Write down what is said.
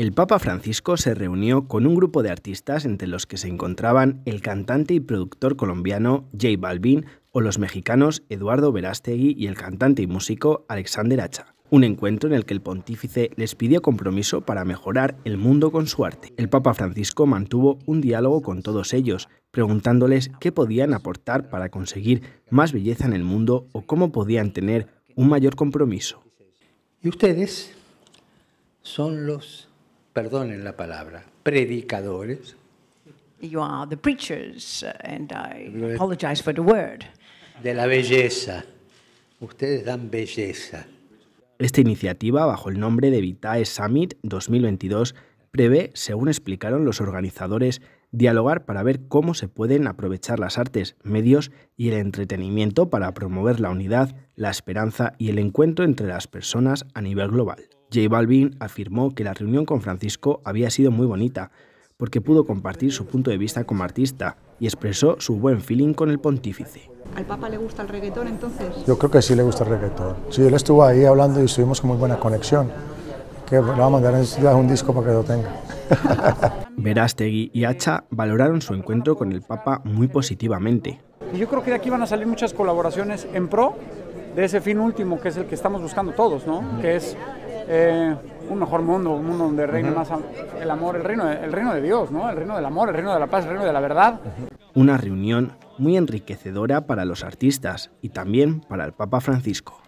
el Papa Francisco se reunió con un grupo de artistas entre los que se encontraban el cantante y productor colombiano Jay Balvin o los mexicanos Eduardo Verástegui y el cantante y músico Alexander Hacha. Un encuentro en el que el pontífice les pidió compromiso para mejorar el mundo con su arte. El Papa Francisco mantuvo un diálogo con todos ellos, preguntándoles qué podían aportar para conseguir más belleza en el mundo o cómo podían tener un mayor compromiso. Y ustedes son los perdonen la palabra, predicadores. the preachers, uh, and I apologize for the word. De la belleza. Ustedes dan belleza. Esta iniciativa, bajo el nombre de Vitae Summit 2022, prevé, según explicaron los organizadores, dialogar para ver cómo se pueden aprovechar las artes, medios y el entretenimiento para promover la unidad, la esperanza y el encuentro entre las personas a nivel global. J Balvin afirmó que la reunión con Francisco había sido muy bonita, porque pudo compartir su punto de vista como artista y expresó su buen feeling con el pontífice. ¿Al Papa le gusta el reggaetón entonces? Yo creo que sí le gusta el reggaetón. Sí, él estuvo ahí hablando y estuvimos con muy buena conexión. Que le va a mandar a un disco para que lo tenga. Verástegui y Hacha valoraron su encuentro con el Papa muy positivamente. Yo creo que de aquí van a salir muchas colaboraciones en pro de ese fin último, que es el que estamos buscando todos, ¿no? Que es eh, un mejor mundo, un mundo donde reine más el amor, el reino, el reino de Dios, ¿no? el reino del amor, el reino de la paz, el reino de la verdad. Una reunión muy enriquecedora para los artistas y también para el Papa Francisco.